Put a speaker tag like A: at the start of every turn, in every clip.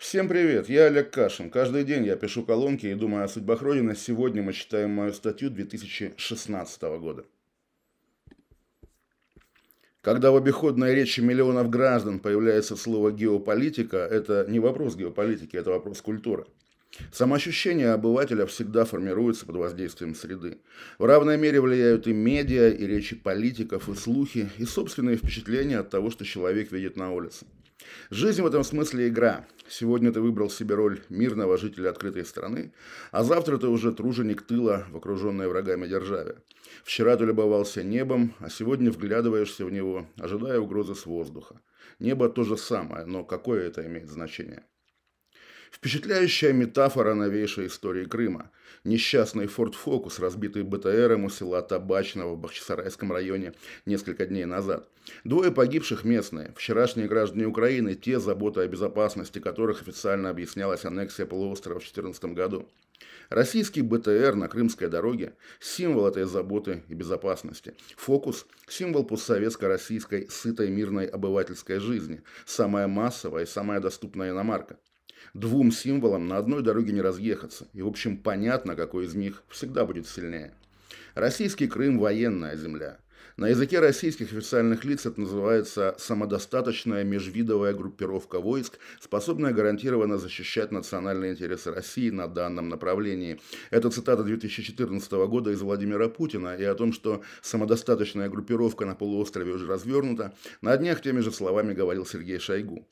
A: Всем привет, я Олег Кашин. Каждый день я пишу колонки и думаю о судьбах Родины. Сегодня мы читаем мою статью 2016 года. Когда в обиходной речи миллионов граждан появляется слово «геополитика», это не вопрос геополитики, это вопрос культуры. Самоощущение обывателя всегда формируется под воздействием среды. В равной мере влияют и медиа, и речи политиков, и слухи, и собственные впечатления от того, что человек видит на улице. Жизнь в этом смысле игра. Сегодня ты выбрал себе роль мирного жителя открытой страны, а завтра ты уже труженик тыла в окруженной врагами державе. Вчера ты любовался небом, а сегодня вглядываешься в него, ожидая угрозы с воздуха. Небо то же самое, но какое это имеет значение? Впечатляющая метафора новейшей истории Крыма. Несчастный Форд Фокус, разбитый БТРом у села Табачного в Бахчисарайском районе несколько дней назад. Двое погибших местные, вчерашние граждане Украины, те, заботы о безопасности которых официально объяснялась аннексия полуострова в 2014 году. Российский БТР на Крымской дороге – символ этой заботы и безопасности. Фокус – символ постсоветско-российской сытой мирной обывательской жизни, самая массовая и самая доступная иномарка. Двум символам на одной дороге не разъехаться, и в общем понятно, какой из них всегда будет сильнее. Российский Крым – военная земля. На языке российских официальных лиц это называется самодостаточная межвидовая группировка войск, способная гарантированно защищать национальные интересы России на данном направлении. Это цитата 2014 года из Владимира Путина и о том, что самодостаточная группировка на полуострове уже развернута, на днях теми же словами говорил Сергей Шойгу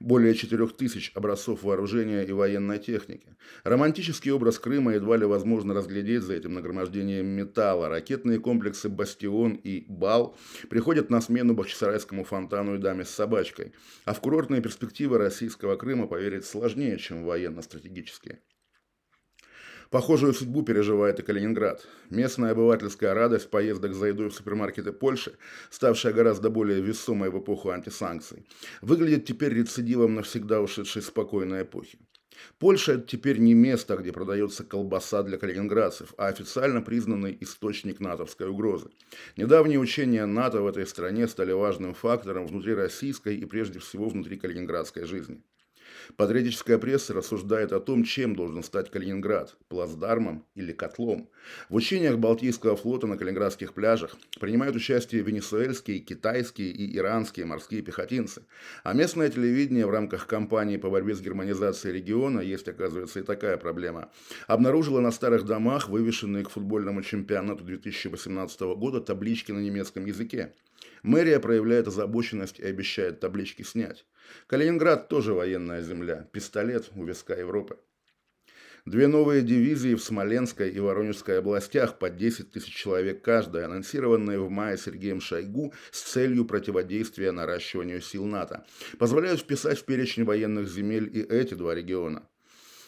A: более 4000 образцов вооружения и военной техники. Романтический образ Крыма едва ли возможно разглядеть за этим нагромождением металла. Ракетные комплексы «Бастион» и «Бал» приходят на смену бахчисарайскому фонтану и даме с собачкой. А в курортные перспективы российского Крыма поверить сложнее, чем военно-стратегические. Похожую судьбу переживает и Калининград. Местная обывательская радость поездок за едой в супермаркеты Польши, ставшая гораздо более весомой в эпоху антисанкций, выглядит теперь рецидивом навсегда ушедшей спокойной эпохи. Польша – это теперь не место, где продается колбаса для калининградцев, а официально признанный источник натовской угрозы. Недавние учения НАТО в этой стране стали важным фактором внутри российской и прежде всего внутри калининградской жизни. Патриотическая пресса рассуждает о том, чем должен стать Калининград – плацдармом или котлом. В учениях Балтийского флота на калининградских пляжах принимают участие венесуэльские, китайские и иранские морские пехотинцы. А местное телевидение в рамках кампании по борьбе с германизацией региона, есть, оказывается, и такая проблема, обнаружило на старых домах, вывешенные к футбольному чемпионату 2018 года, таблички на немецком языке. Мэрия проявляет озабоченность и обещает таблички снять. Калининград тоже военная земля, пистолет у виска Европы. Две новые дивизии в Смоленской и Воронежской областях по 10 тысяч человек каждая, анонсированные в мае Сергеем Шойгу с целью противодействия наращиванию сил НАТО, позволяют вписать в перечень военных земель и эти два региона.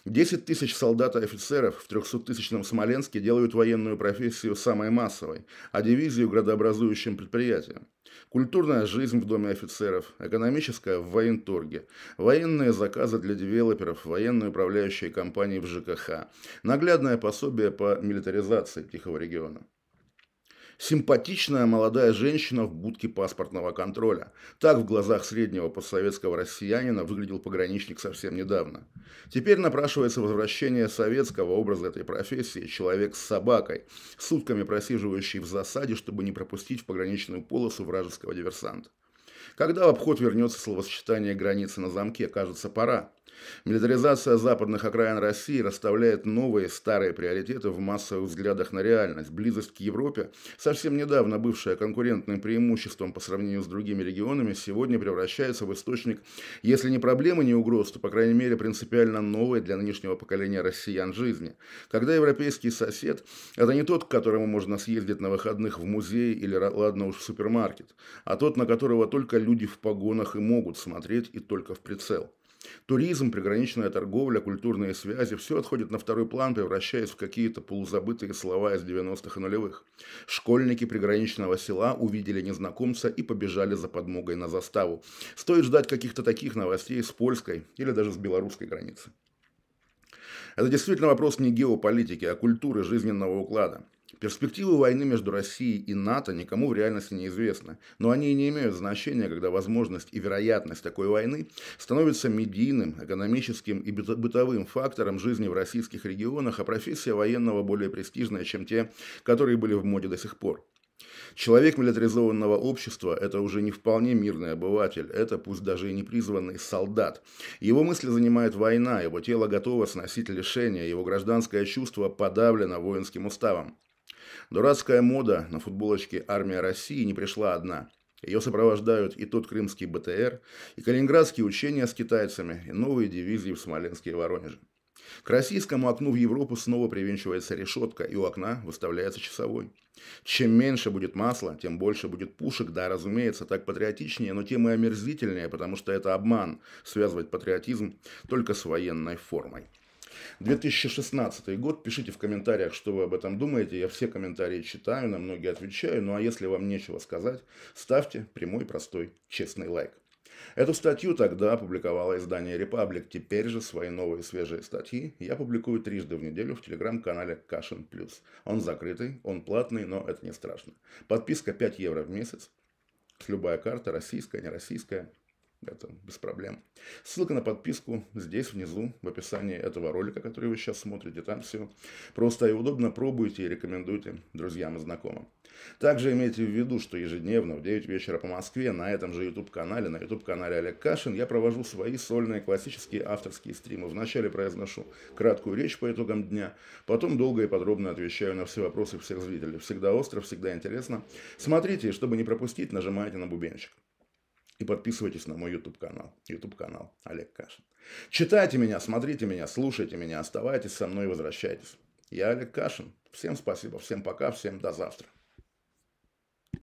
A: 10 тысяч солдат и офицеров в 300-тысячном Смоленске делают военную профессию самой массовой, а дивизию – градообразующим предприятием. Культурная жизнь в Доме офицеров, экономическая – в военторге, военные заказы для девелоперов, военные управляющие компании в ЖКХ, наглядное пособие по милитаризации Тихого региона. Симпатичная молодая женщина в будке паспортного контроля. Так в глазах среднего постсоветского россиянина выглядел пограничник совсем недавно. Теперь напрашивается возвращение советского образа этой профессии. Человек с собакой, сутками просиживающий в засаде, чтобы не пропустить в пограничную полосу вражеского диверсанта. Когда в обход вернется словосочетание «границы на замке», кажется, пора. Милитаризация западных окраин России расставляет новые старые приоритеты в массовых взглядах на реальность. Близость к Европе, совсем недавно бывшая конкурентным преимуществом по сравнению с другими регионами, сегодня превращается в источник, если не проблемы, не угроз, то, по крайней мере, принципиально новой для нынешнего поколения россиян жизни. Когда европейский сосед – это не тот, к которому можно съездить на выходных в музей или, ладно уж, в супермаркет, а тот, на которого только люди в погонах и могут смотреть и только в прицел. Туризм, приграничная торговля, культурные связи – все отходит на второй план, превращаясь в какие-то полузабытые слова из 90-х и нулевых. Школьники приграничного села увидели незнакомца и побежали за подмогой на заставу. Стоит ждать каких-то таких новостей с польской или даже с белорусской границы. Это действительно вопрос не геополитики, а культуры жизненного уклада. Перспективы войны между Россией и НАТО никому в реальности неизвестны, но они и не имеют значения, когда возможность и вероятность такой войны становится медийным, экономическим и бытовым фактором жизни в российских регионах, а профессия военного более престижная, чем те, которые были в моде до сих пор. Человек милитаризованного общества – это уже не вполне мирный обыватель, это пусть даже и не солдат. Его мысли занимает война, его тело готово сносить лишения, его гражданское чувство подавлено воинским уставом. Дурацкая мода на футболочке «Армия России» не пришла одна. Ее сопровождают и тот крымский БТР, и калининградские учения с китайцами, и новые дивизии в Смоленске и Воронеже. К российскому окну в Европу снова привинчивается решетка, и у окна выставляется часовой. Чем меньше будет масла, тем больше будет пушек. Да, разумеется, так патриотичнее, но тем и омерзительнее, потому что это обман связывать патриотизм только с военной формой. 2016 год. Пишите в комментариях, что вы об этом думаете. Я все комментарии читаю, на многие отвечаю. Ну а если вам нечего сказать, ставьте прямой, простой, честный лайк. Эту статью тогда опубликовало издание «Репаблик». Теперь же свои новые свежие статьи я публикую трижды в неделю в телеграм-канале «Кашин Плюс». Он закрытый, он платный, но это не страшно. Подписка 5 евро в месяц. Любая карта, российская, не российская. Это без проблем. Ссылка на подписку здесь внизу, в описании этого ролика, который вы сейчас смотрите. Там все просто и удобно. Пробуйте и рекомендуйте друзьям и знакомым. Также имейте в виду, что ежедневно в 9 вечера по Москве на этом же YouTube-канале, на YouTube-канале Олег Кашин, я провожу свои сольные классические авторские стримы. Вначале произношу краткую речь по итогам дня, потом долго и подробно отвечаю на все вопросы всех зрителей. Всегда остро, всегда интересно. Смотрите, чтобы не пропустить, нажимайте на бубенчик. И подписывайтесь на мой YouTube канал. YouTube канал Олег Кашин. Читайте меня, смотрите меня, слушайте меня, оставайтесь со мной и возвращайтесь. Я Олег Кашин. Всем спасибо, всем пока, всем до завтра.